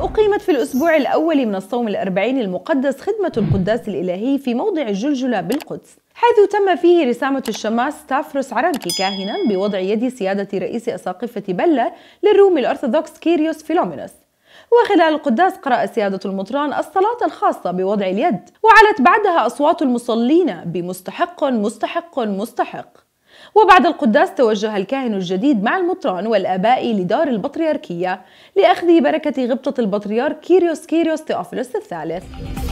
أقيمت في الأسبوع الأول من الصوم الأربعين المقدس خدمة القداس الإلهي في موضع الجلجلة بالقدس حيث تم فيه رسامة الشماس ستافروس عرنكي كاهنا بوضع يد سيادة رئيس أساقفة بلة للروم الأرثوذكس كيريوس فيلومينوس وخلال القداس قرأ سيادة المطران الصلاة الخاصة بوضع اليد وعلت بعدها أصوات المصلين بمستحق مستحق مستحق وبعد القداس توجه الكاهن الجديد مع المطران والآباء لدار البطريركية لأخذ بركة غبطة البطريرك كيريوس كيريوس تيوفيلوس الثالث